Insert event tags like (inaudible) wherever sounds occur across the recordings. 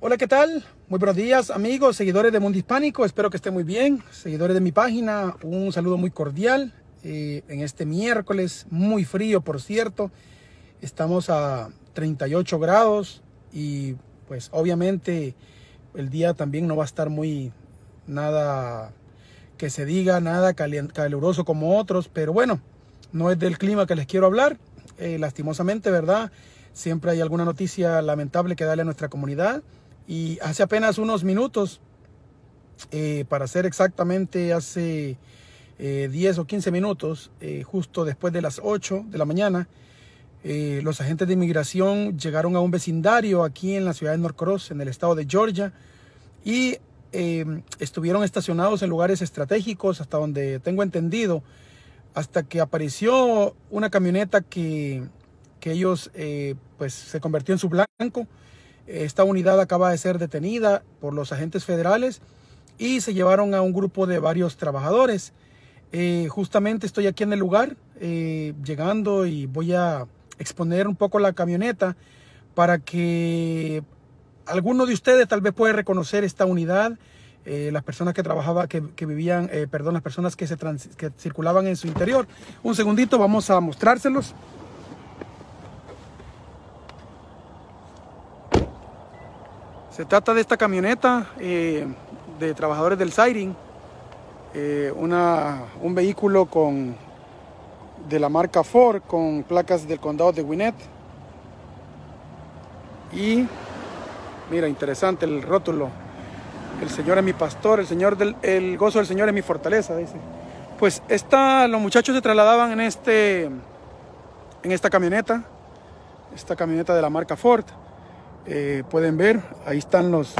Hola, ¿qué tal? Muy buenos días, amigos, seguidores de Mundo Hispánico. Espero que estén muy bien. Seguidores de mi página, un saludo muy cordial. Eh, en este miércoles, muy frío, por cierto. Estamos a 38 grados y pues obviamente el día también no va a estar muy nada que se diga, nada caluroso como otros. Pero bueno, no es del clima que les quiero hablar. Eh, lastimosamente, ¿verdad? Siempre hay alguna noticia lamentable que darle a nuestra comunidad y hace apenas unos minutos, eh, para ser exactamente hace 10 eh, o 15 minutos, eh, justo después de las 8 de la mañana, los agentes de inmigración llegaron a un vecindario aquí en la ciudad de Norcross, en el estado de Georgia, y em, estuvieron estacionados en lugares estratégicos, hasta donde tengo entendido, hasta que apareció una camioneta que, que ellos, pues, se convirtió en su blanco esta unidad acaba de ser detenida por los agentes federales y se llevaron a un grupo de varios trabajadores. Eh, justamente estoy aquí en el lugar, eh, llegando y voy a exponer un poco la camioneta para que alguno de ustedes tal vez pueda reconocer esta unidad. Eh, las personas que trabajaba, que, vivían, perdón, las personas que, se que circulaban en su interior. Un segundito, vamos a mostrárselos. Se trata de esta camioneta eh, de trabajadores del Siring, eh, un vehículo con, de la marca Ford con placas del condado de Winnet Y mira, interesante el rótulo. El Señor es mi pastor, el, señor del, el gozo del Señor es mi fortaleza, dice. Pues esta, los muchachos se trasladaban en, este, en esta camioneta, esta camioneta de la marca Ford. Eh, pueden ver, ahí están los,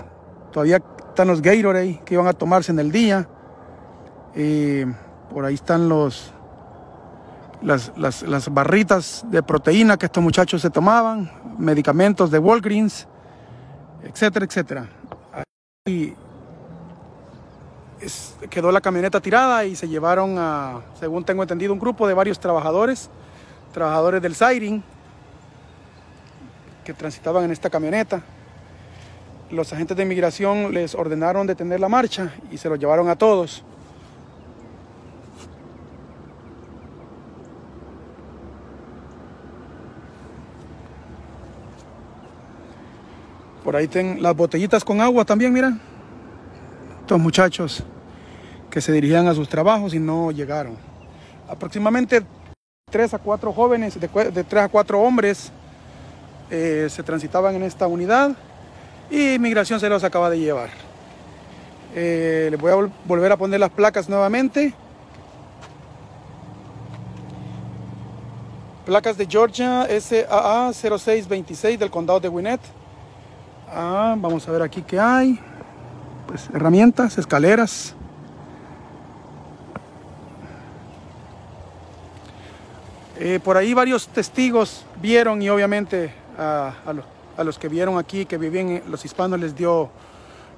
todavía están los Gatorade que iban a tomarse en el día. Eh, por ahí están los, las, barritas de proteína que estos muchachos se tomaban, medicamentos de Walgreens, etcétera, etcétera. Y quedó la camioneta tirada y se llevaron a, según tengo entendido, un grupo de varios trabajadores, trabajadores del Siren, que transitaban en esta camioneta. Los agentes de inmigración les ordenaron detener la marcha y se lo llevaron a todos. Por ahí ten las botellitas con agua también, miren. Estos muchachos que se dirigían a sus trabajos y no llegaron. Aproximadamente ...tres a cuatro jóvenes, de, de a cuatro hombres eh, se transitaban en esta unidad y Migración se los acaba de llevar. Eh, les voy a volver a poner las placas nuevamente. Placas de Georgia SAA 0626 del condado de Winnet. Ah, vamos a ver aquí qué hay. Pues herramientas, escaleras. Eh, por ahí varios testigos vieron y obviamente a, los, que vieron aquí, que vivían, los hispanos les dio,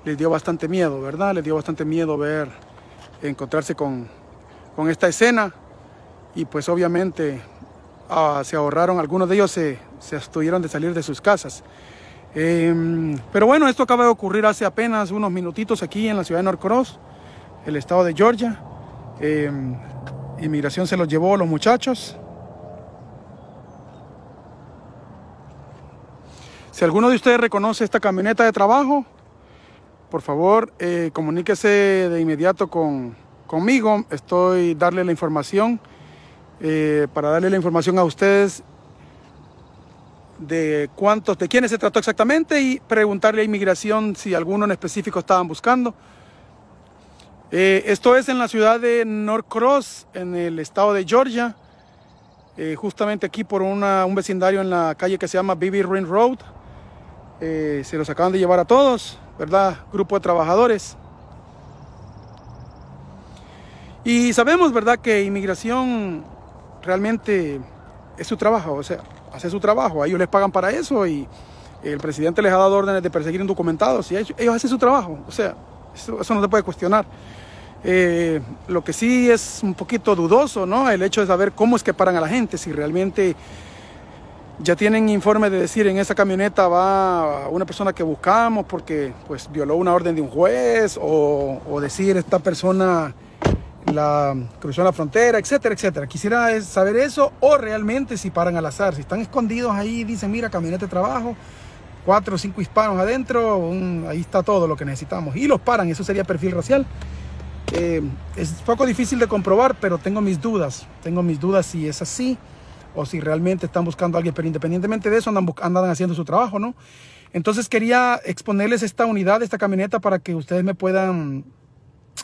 les dio bastante miedo, ¿verdad? Les dio bastante miedo ver, encontrarse con, esta escena y pues obviamente ah, se ahorraron, algunos de ellos se, estuvieron de salir de sus casas. Em, pero bueno, esto acaba de ocurrir hace apenas unos minutitos aquí en la ciudad de Norcross, el estado de Georgia. Em, inmigración se los llevó los muchachos. Si alguno de ustedes reconoce esta camioneta de trabajo, por favor eh, comuníquese de inmediato conmigo. Estoy darle la información eh, para darle la información a ustedes de cuántos, de quiénes se trató exactamente y preguntarle a inmigración si alguno en específico estaban buscando. Eh, esto es en la ciudad de Norcross, en el estado de Georgia, justamente aquí por un vecindario en la calle que se llama Bibi Ring Road. Eh, se los acaban de llevar a todos, ¿verdad? Grupo de trabajadores. Y sabemos, ¿verdad?, que inmigración realmente es su trabajo, o sea, hace su trabajo, a ellos les pagan para eso y el presidente les ha dado órdenes de perseguir indocumentados y ellos, hacen su trabajo, o sea, eso, no se puede cuestionar. Eh, lo que sí es un poquito dudoso, ¿no? El hecho de saber cómo es que paran a la gente, si realmente ya tienen informe de decir en esa camioneta va una persona que buscamos porque pues violó una orden de un juez o, decir esta persona la cruzó la frontera, etcétera, etcétera. Quisiera saber eso o realmente si paran al azar, si están escondidos ahí dicen mira camioneta de trabajo, cuatro o cinco hispanos adentro, ahí está todo lo que necesitamos y los paran, eso sería perfil racial. Eh, es poco difícil de comprobar, pero tengo mis dudas. Tengo mis dudas si es así o si realmente están buscando a alguien, pero independientemente de eso andan, haciendo su trabajo, ¿no? Entonces quería exponerles esta unidad, esta camioneta, para que ustedes me puedan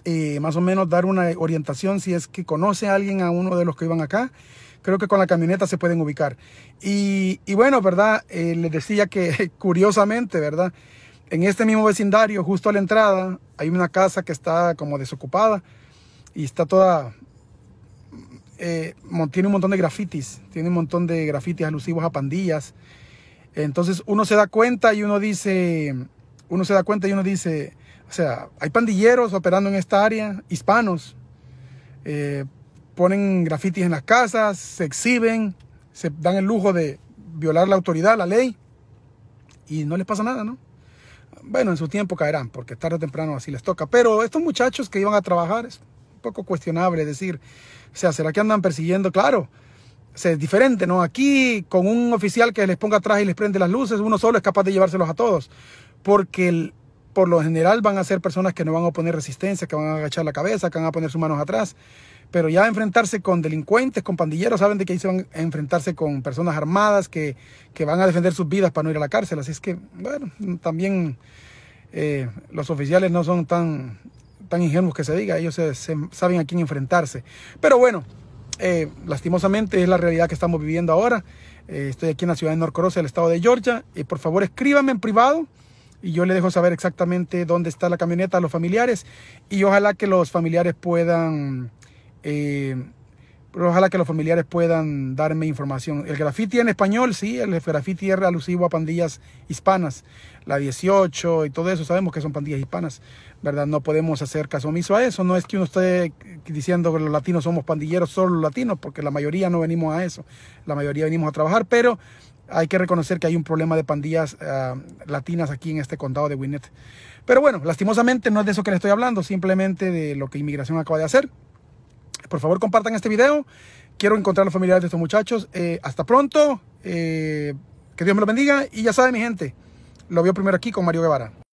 eh, más o menos dar una orientación si es que conoce a alguien, a uno de los que iban acá. Creo que con la camioneta se pueden ubicar. Y, bueno, ¿verdad? Eh, les decía que (laughs) curiosamente, ¿verdad? En este mismo vecindario, justo a la entrada, hay una casa que está como desocupada y está toda eh, tiene un montón de grafitis, tiene un montón de grafitis alusivos a pandillas. Entonces uno se da cuenta y uno dice, uno se da cuenta y uno dice, o sea, hay pandilleros operando en esta área, hispanos, eh, ponen grafitis en las casas, se exhiben, se dan el lujo de violar la autoridad, la ley, y no les pasa nada, ¿no? Bueno, en su tiempo caerán, porque tarde o temprano así les toca. Pero estos muchachos que iban a trabajar, poco cuestionable decir, o sea, ¿será que andan persiguiendo? Claro, es diferente, ¿no? Aquí, con un oficial que les ponga atrás y les prende las luces, uno solo es capaz de llevárselos a todos, porque por lo general van a ser personas que no van a oponer resistencia, que van a agachar la cabeza, que van a poner sus manos atrás. Pero ya enfrentarse con delincuentes, con pandilleros, saben de que ahí se van a enfrentarse con personas armadas que, van a defender sus vidas para no ir a la cárcel. Así es que, bueno, también eh, los oficiales no son tan tan ingenuos que se diga, ellos se, saben a quién enfrentarse. Pero bueno, eh, lastimosamente es la realidad que estamos viviendo ahora. Eh, estoy aquí en la ciudad de Norcross, el estado de Georgia. y eh, por favor, escríbame en privado y yo le dejo saber exactamente dónde está la camioneta a los familiares y ojalá que los familiares puedan ojalá que los familiares puedan darme información. El graffiti en español, sí, el grafiti es alusivo a pandillas hispanas, la 18 y todo eso, sabemos que son pandillas hispanas, ¿verdad? No podemos hacer caso omiso a eso, no es que uno esté diciendo que los latinos somos pandilleros, solo los latinos, porque la mayoría no venimos a eso, la mayoría venimos a trabajar, pero hay que reconocer que hay un problema de pandillas eh, latinas aquí en este condado de Winnet. Pero bueno, lastimosamente no es de eso que le estoy hablando, simplemente de lo que inmigración acaba de hacer. Por favor, compartan este video. Quiero encontrar a los familiares de estos muchachos. Eh, hasta pronto. Eh, que Dios me los bendiga. Y ya saben, mi gente, lo veo primero aquí con Mario Guevara.